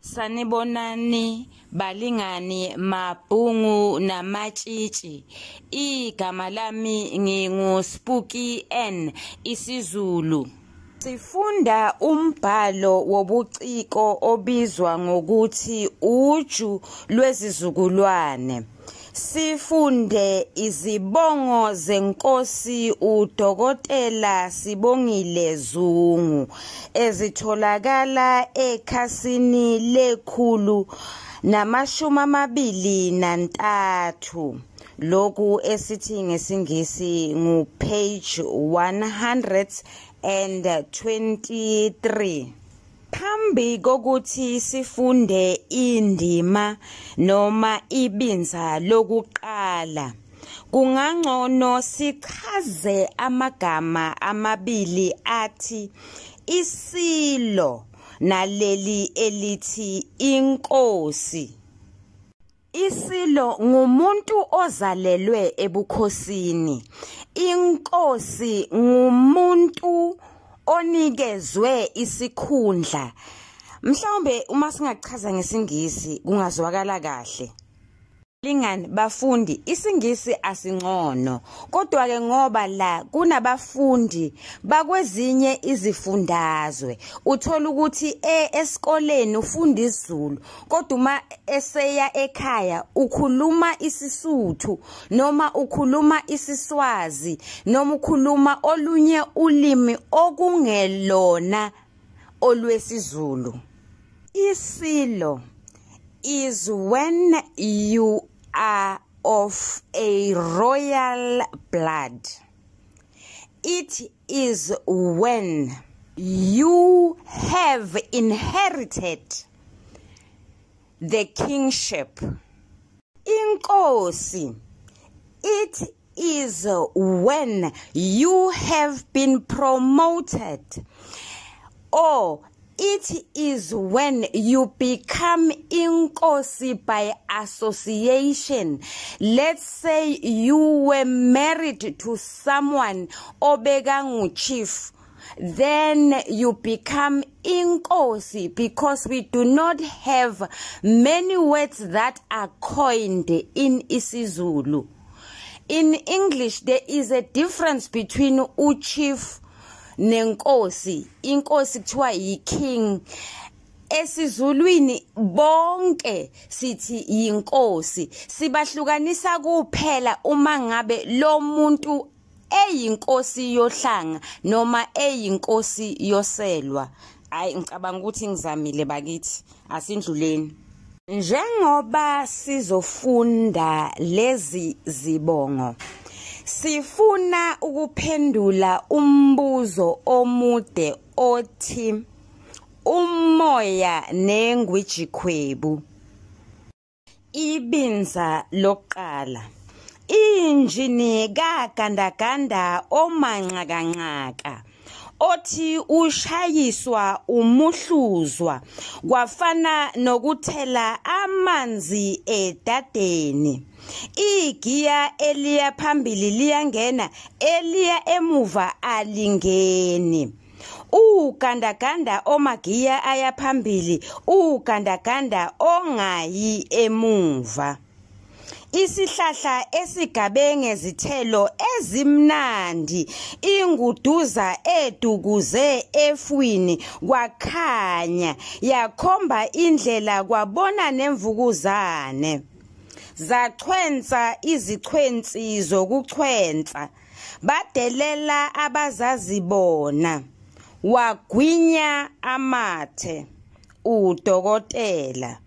Sanibonani balingani Mabhungu namatshitshi igama lami nginguspuki N isiZulu Sifunda umbhalo wobuciko obizwa ngokuthi uju lwezizukulwane sifunde izibongo zenkosi uDokotela Sibongile Zungu ezitholakala ekhasini lekhulu namashumi amabili nantathu lokhu esithi ngesingisi ngu page 123 phambi kokuthi sifunde indima noma ibinza lokuqala kungangcono sichaze amagama amabili athi isilo naleli elithi inkosi Isilo ngumuntu ozalelwe ebukhosini. Inkosi ngumuntu onikezwe isikhundla mhlawumbe uma singachaza ngesingisi kungazwakala kahle Lingani bafundi isiNgisi asingcono kodwa ke ngoba la kunabafundi bakwezinye izifundazwe uthola ukuthi eh, esikoleni ufunda isiZulu kodwa uma eseya ekhaya ukhuluma isiSuthu noma ukhuluma isiSwazi noma ukhuluma olunye ulimi okungelona olwesiZulu isilo is when you are of a royal blood. It is when you have inherited the kingship. Inkosi, it is when you have been promoted or it is when you become inkosi by association. Let's say you were married to someone obegangu chief then you become inkosi because we do not have many words that are coined in isiZulu. In English, there is a difference between uchief nenkosi inkosi kuthiwa yiking esizulwini bonke sithi yinkosi sibahlukanisa kuphela uma ngabe lo muntu eyinkosi yohlanga noma eyinkosi yoselwa hayi ngicabanga ukuthi ngizamile bakithi asindluleni njengoba sizofunda lezi zibongo Sifuna ukuphendula umbuzo omude othi umoya nengwijikhwebu ibinza lokuqala injini kagandaganda omanqakanqaka othi ushayiswa umuhluzwa kwafana nokuthela amanzi edadeni igiya eliya phambili liyangena eliya emuva alingeni ugandaganda omagiya ayaphambili ugandaganda ongayi emuva isihlahla esigabenge zithelo ezimnandi inguduza edukuze efwini kwakhanya yakhomba indlela kwabona nemvukuzane zachwensa izichwensi zokuchwensa badelela abazazibona wagwinya amathe udokotela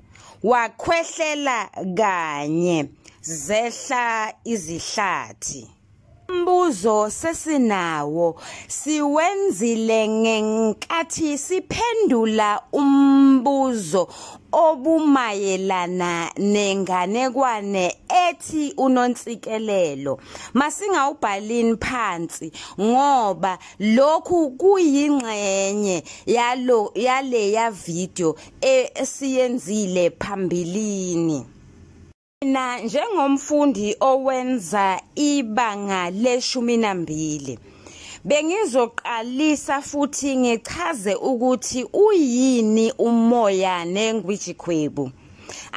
wakhwehlela kanye zehla izihlathi umbuzo sesinawo siwenzile ngenkathi siphendula umbuzo obumayelana nenganekwane ethi unonsikelelo masingawubhalini phansi ngoba lokhu kuyingxenye yalo yale ya video esiyenzile phambilini mina njengomfundi owenza ibanga leshumi nambili bengizoqalisa futhi ngichaze ukuthi uyini umoya nengwijikhwebu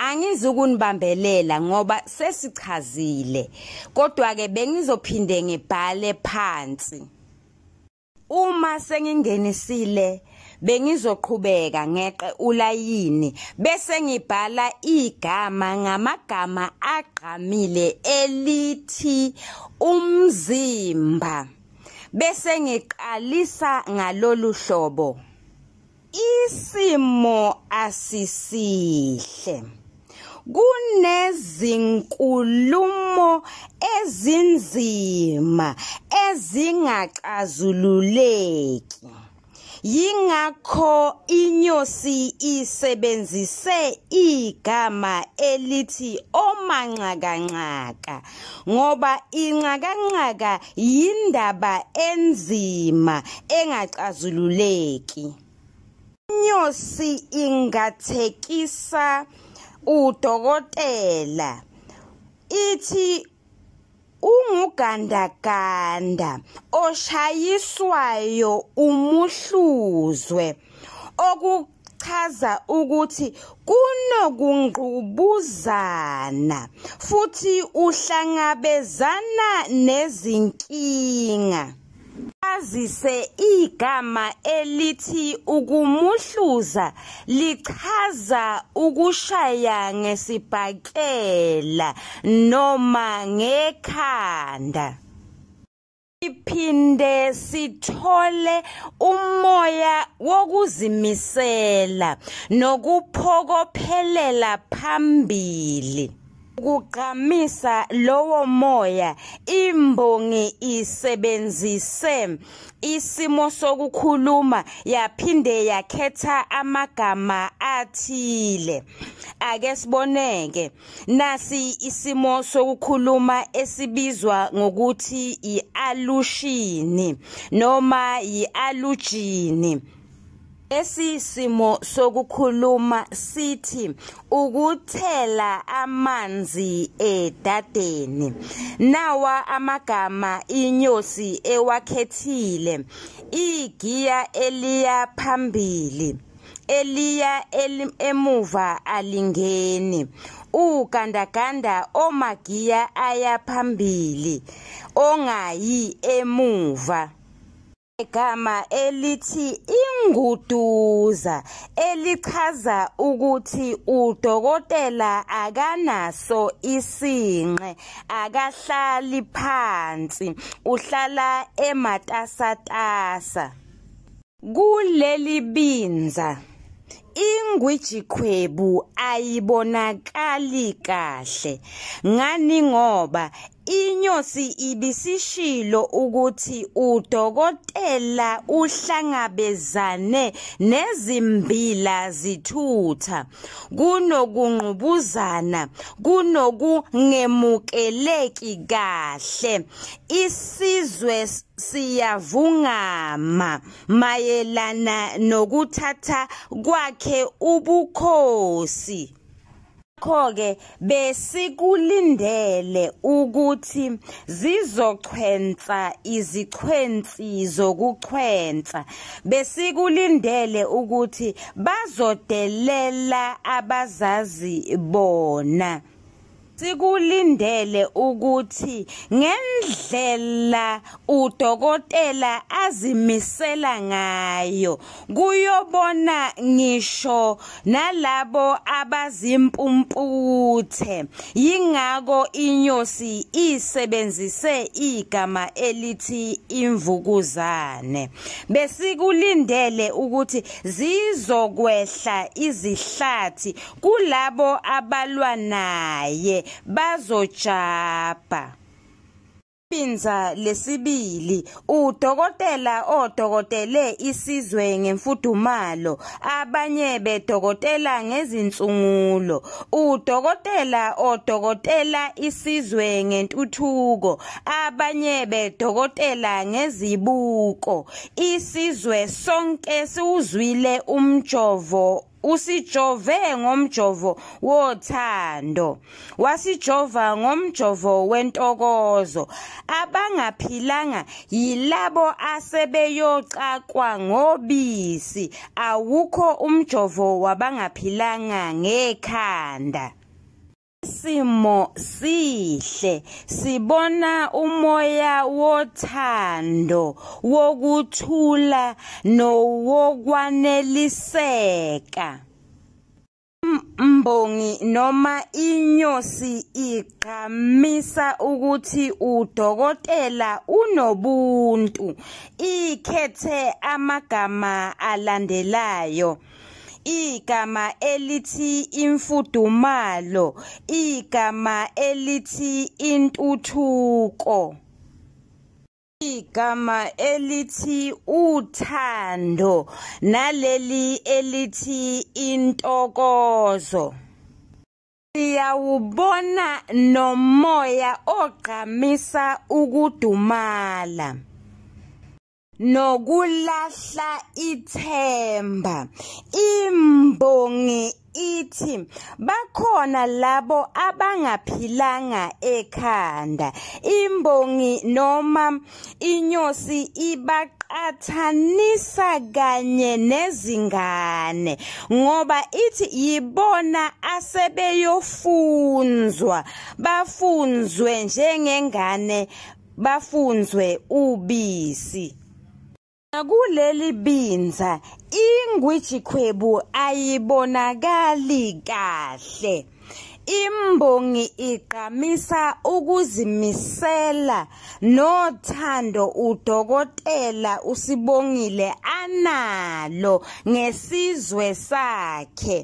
angizukunibambelela ngoba sesichazile kodwa ke bengizophinde ngibhale phansi uma sengingenisile bengizoqhubeka ngeqe ulayini bese ngibhala igama ngamagama agqamile elithi umzimba bese ngiqalisa ngalolu hlobo isimo asisihle kunezinkulumo ezinzima ezingaxazululeki yingakho inyosi isebenzise igama elithi omanqakanqaka ngoba inqakanqaka yindaba enzima engacazululeki inyosi ingathekisa udokotela ithi ungugandaganda oshayiswayo umuhluzwe okuchaza ukuthi kunokungqubuzana futhi uhlangabezana nezinkinga Azise igama elithi ukumuhluza lichaza ukushaya ngesibhakela noma ngekhanda. iphinde sithole umoya wokuzimisela nokuphokophelela phambili kugqamisa lowo moya imbongi isebenzise isimo sokukhuluma yaphinde yakhetha amagama athile ake siboneke nasi isimo sokukhuluma esibizwa ngokuthi ialushini noma ialujini esisimo sokukhuluma sithi ukuthela amanzi edadeni nawa amagama inyosi ewakhethile igiya eliya phambili eliya emuva alingeni ugandaganda omagiya aya phambili ongayi emuva igama elithi inguduza elichaza ukuthi udokotela akanaso isinqe akahlali phansi uhlala ematasatasa kuleli binza ingwijikhwebu ayibonakali kahle ngani ngoba Inyosi ibisishilo ukuthi udokotela uhlangabezane nezimbila zithutha kunokungqubuzana kunokungemukeleki kahle isizwe siyavungama mayelana nokuthatha kwakhe ubukhosi ngakho ke besikulindele ukuthi zizochwensa izichwensi zokuchwensa besikulindele ukuthi bazodelela abazazi bona sikulindele ukuthi ngendlela udokotela azimisela ngayo kuyobona ngisho nalabo abazimpumputhe yingako inyosi isebenzise igama elithi imvukuzane besikulindele ukuthi zizokwehla izihlathi kulabo abalwa naye bazojapa Ibinza lesibili udokotela odokotele isizwe ngemfudumalo abanye bedokotela ngezinsungulo udokotela odokotela isizwe ngentuthuko abanye bedokotela ngezibuko isizwe sonke siwuzwile umjovo usijove ngomjovo wothando wasijova ngomjovo wentokozo abangaphilanga yilabo asebeyocakwa ngobisi awukho umjovo wabangaphilanga ngekhanda Simo sihle sibona umoya wothando wokuthula nowokwaneliseka mbongi noma inyosi igqamisa ukuthi udokotela unobuntu ikhethe amagama alandelayo igama elithi imfudumalo igama elithi intuthuko igama elithi uthando naleli elithi intokozo siyawubona nomoya ogqamisa ukudumala nokulahla ithemba imbongi ithi bakhona labo abangaphilanga ekhanda imbongi noma inyosi ibaqathanisa kanye nezingane ngoba ithi yibona asebeyofunzwa bafunzwe njengengane bafunzwe ubisi Kuleli binza ingwiji khwebu ayibonakali kahle. Imbongi iqhamisa ukuzimisela nothando udokotela uSibongile analo ngesizwe sakhe.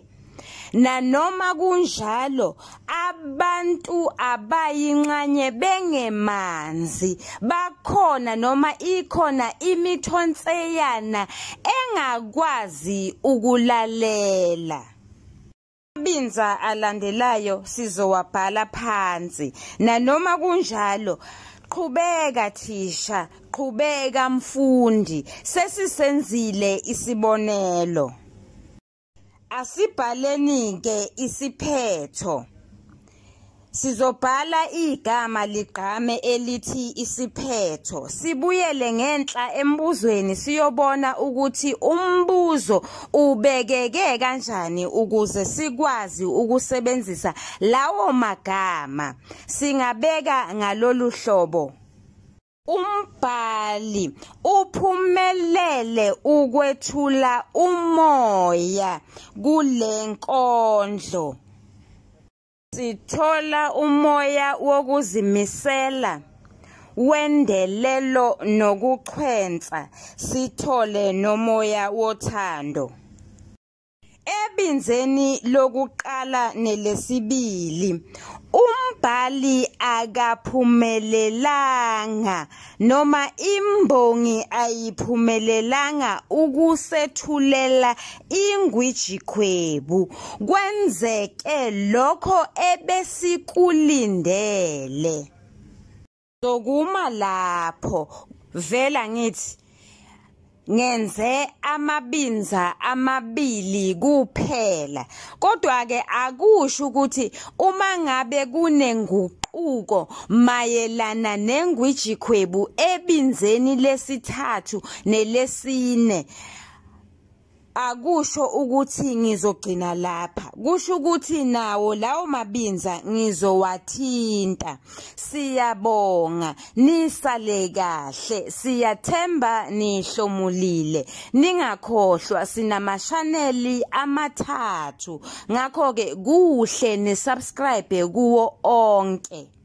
nanoma kunjalo abantu abayinxanye bengemanzi bakhona noma ikhona imithonseyana engakwazi ukulalela abinza alandelayo sizowabhala phansi nanoma kunjalo qhubeka thisha qhubeka mfundi sesisenzile isibonelo asibhaleni ke isiphetho sizobhala igama ligqame elithi isiphetho sibuyele ngenhla embuzweni siyobona ukuthi umbuzo ubekeke kanjani ukuze sikwazi ukusebenzisa lawo magama singabeka ngalolu hlobo umbhali uphumelele ukwethula umoya kulenkondlo sithola umoya wokuzimisela wendelelo nokuchwensa sithole nomoya wothando ebinzeni lokuqala nelesibili umbhali akaphumelelanga noma imbongi ayiphumelelanga ukusethulela ingwijikhwebu kwenzeke lokho ebesikulindele sokuma lapho vela ngithi ngenze amabinza amabili kuphela kodwa ke akusho ukuthi uma ngabe kunenguquko mayelana nengwijikhwebu ebinzeni lesithathu nelesine akusho ukuthi ngizogcina lapha kusho ukuthi nawo lawo mabinza ngizowathinta siyabonga nisale kahle siyathemba nihlomulile ningakhohlwa sinamashaneli amathathu ngakho ke kuhle nisubscribe kuwo onke